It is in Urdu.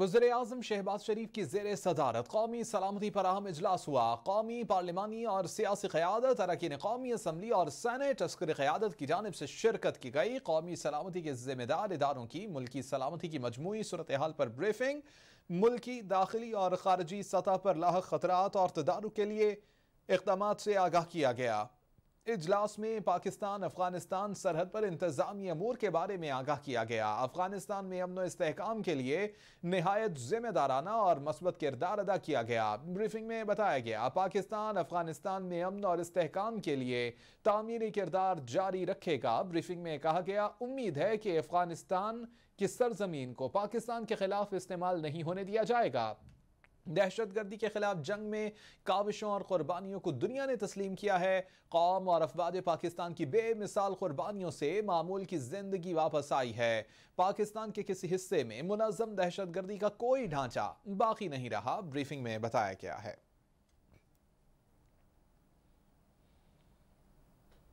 وزیر اعظم شہباز شریف کی زیر صدارت قومی سلامتی پر اہم اجلاس ہوا قومی پارلیمانی اور سیاسی قیادت اراکین قومی اسمبلی اور سینٹ عسکری قیادت کی جانب سے شرکت کی گئی قومی سلامتی کے ذمہ دار اداروں کی ملکی سلامتی کی مجموعی صورتحال پر بریفنگ ملکی داخلی اور خارجی سطح پر لاحق خطرات اور تدارک کے لیے اقدامات سے آگاہ کیا گیا اجلاس میں پاکستان افغانستان سرحد پر انتظامی امور کے بارے میں آگاہ کیا گیا افغانستان میں امن و استحکام کے لیے نہایت ذمہ دارانہ اور مثبت کردار ادا کیا گیا بریفنگ میں بتایا گیا پاکستان افغانستان میں امن اور استحکام کے لیے تعمیری کردار جاری رکھے گا بریفنگ میں کہا گیا امید ہے کہ افغانستان کی سرزمین کو پاکستان کے خلاف استعمال نہیں ہونے دیا جائے گا دہشت گردی کے خلاف جنگ میں کاوشوں اور قربانیوں کو دنیا نے تسلیم کیا ہے قوم اور افواد پاکستان کی بے مثال قربانیوں سے معمول کی زندگی واپس آئی ہے پاکستان کے کسی حصے میں منظم دہشت گردی کا کوئی ڈھانچہ باقی نہیں رہا بریفنگ میں بتایا گیا ہے